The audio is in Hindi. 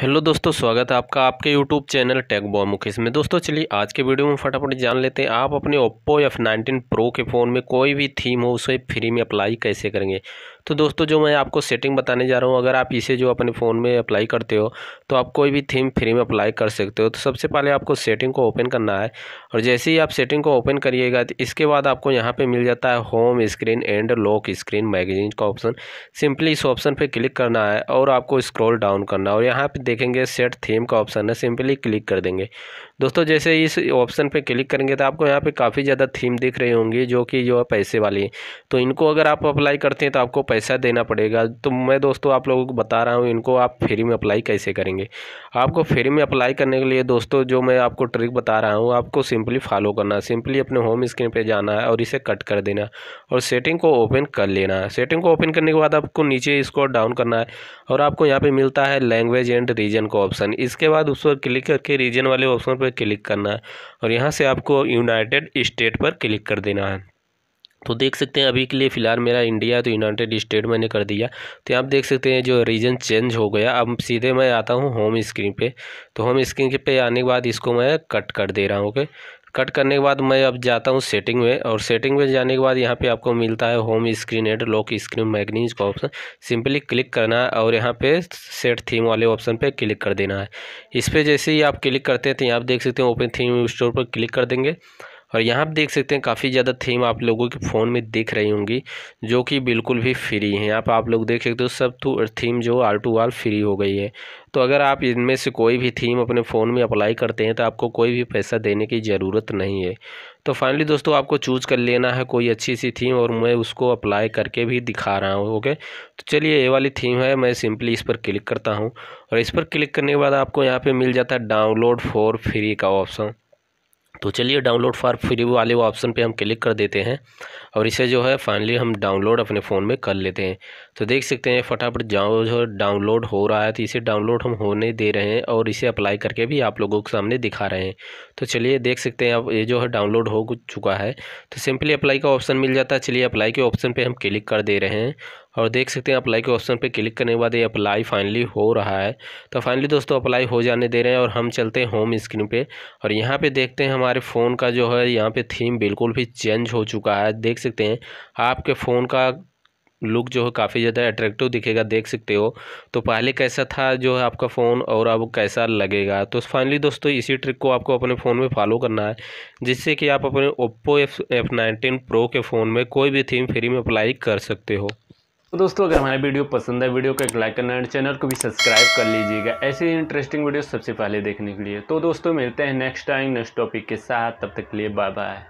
हेलो दोस्तों स्वागत है आपका आपके YouTube channel tech boy Mukesh में दोस्तों चलिए आज के वीडियो में फटाफट जान लेते हैं आप अपने ओप्पो एफ नाइनटीन प्रो के फ़ोन में कोई भी थीम हो उसे फ्री में अप्लाई कैसे करेंगे तो दोस्तों जो मैं आपको सेटिंग बताने जा रहा हूँ अगर आप इसे जो अपने फ़ोन में अप्लाई करते हो तो आप कोई भी थीम फ्री में अप्लाई कर सकते हो तो सबसे पहले आपको सेटिंग को ओपन करना है और जैसे ही आप सेटिंग को ओपन करिएगा तो इसके बाद आपको यहाँ पर मिल जाता है home screen and lock screen magazine का ऑप्शन सिंपली इस ऑप्शन पर क्लिक करना है और आपको स्क्रॉल डाउन करना है और यहाँ पर देखेंगे सेट थीम का ऑप्शन है सिंपली क्लिक कर देंगे दोस्तों जैसे इस ऑप्शन पे क्लिक करेंगे तो आपको यहाँ पे काफ़ी ज़्यादा थीम दिख रही होंगी जो कि जो है पैसे वाली तो इनको अगर आप अप्लाई करते हैं तो आपको पैसा देना पड़ेगा तो मैं दोस्तों आप लोगों को बता रहा हूँ इनको आप फ्री में अप्लाई कैसे करेंगे आपको फ्री में अप्लाई करने के लिए दोस्तों जो मैं आपको ट्रिक बता रहा हूँ आपको सिंपली फॉलो करना सिंपली अपने होम स्क्रीन पर जाना है और इसे कट कर देना और सेटिंग को ओपन कर लेना है सेटिंग को ओपन करने के बाद आपको नीचे इसको डाउन करना है और आपको यहाँ पर मिलता है लैंग्वेज एंड रीजन का ऑप्शन इसके बाद उस पर क्लिक करके रीजन वाले ऑप्शन पर पर क्लिक करना है और यहाँ से आपको यूनाइटेड स्टेट पर क्लिक कर देना है तो देख सकते हैं अभी के लिए फ़िलहाल मेरा इंडिया है तो यूनाइटेड स्टेट मैंने कर दिया तो आप देख सकते हैं जो रीजन चेंज हो गया अब सीधे मैं आता हूँ होम स्क्रीन पे तो होम स्क्रीन पे आने के बाद इसको मैं कट कर दे रहा हूँ ओके कट करने के बाद मैं अब जाता हूँ सेटिंग में और सेटिंग में जाने के बाद यहाँ पे आपको मिलता है home screen and lock screen magazine का ऑप्शन सिंपली क्लिक करना है और यहाँ पे सेट थीम वाले ऑप्शन पे क्लिक कर देना है इस पर जैसे ही आप क्लिक करते हैं तो यहाँ आप देख सकते हैं ओपन थीम स्टोर पर क्लिक कर देंगे और यहाँ आप देख सकते हैं काफ़ी ज़्यादा थीम आप लोगों के फ़ोन में दिख रही होंगी जो कि बिल्कुल भी फ्री हैं आप आप लोग देख सकते हो सब तो थीम जो आल टू आल फ्री हो गई है तो अगर आप इनमें से कोई भी थीम अपने फ़ोन में अप्लाई करते हैं तो आपको कोई भी पैसा देने की ज़रूरत नहीं है तो फाइनली दोस्तों आपको चूज़ कर लेना है कोई अच्छी सी थीम और मैं उसको अप्लाई करके भी दिखा रहा हूँ ओके तो चलिए ये वाली थीम है मैं सिंपली इस पर क्लिक करता हूँ और इस पर क्लिक करने के बाद आपको यहाँ पर मिल जाता है डाउनलोड फॉर फ्री का ऑप्शन तो चलिए डाउनलोड फॉर फ्री वाले वो ऑप्शन पे हम क्लिक कर देते हैं और इसे जो है फाइनली हम डाउनलोड अपने फ़ोन में कर लेते हैं तो देख सकते हैं फटाफट जाओ जो डाउनलोड हो रहा है तो इसे डाउनलोड हम होने दे रहे हैं और इसे अप्लाई करके भी आप लोगों के सामने दिखा रहे हैं तो चलिए देख सकते हैं अब ये जो है डाउनलोड हो चुका है तो सिंपली अप्लाई का ऑप्शन मिल जाता है चलिए अप्लाई के ऑप्शन पर हम क्लिक कर दे रहे हैं और देख सकते हैं अप्लाई के ऑप्शन पर क्लिक करने के बाद ये अप्लाई फाइनली हो रहा है तो फाइनली दोस्तों अप्लाई हो जाने दे रहे हैं और हम चलते हैं होम स्क्रीन पर और यहाँ पर देखते हैं हमारे हमारे फ़ोन का जो है यहाँ पे थीम बिल्कुल भी चेंज हो चुका है देख सकते हैं आपके फ़ोन का लुक जो है काफ़ी ज़्यादा अट्रैक्टिव दिखेगा देख सकते हो तो पहले कैसा था जो है आपका फ़ोन और अब कैसा लगेगा तो फाइनली दोस्तों इसी ट्रिक को आपको अपने फ़ोन में फॉलो करना है जिससे कि आप अपने Oppo F F nineteen pro के फ़ोन में कोई भी थीम फ्री में अप्लाई कर सकते हो तो दोस्तों अगर हमारा वीडियो पसंद है वीडियो को एक लाइक करना है चैनल को भी सब्सक्राइब कर लीजिएगा ऐसे ही इंटरेस्टिंग वीडियो सबसे पहले देखने के लिए तो दोस्तों मिलते हैं नेक्स्ट टाइम नेक्स्ट टॉपिक के साथ तब तक के लिए बाय बाय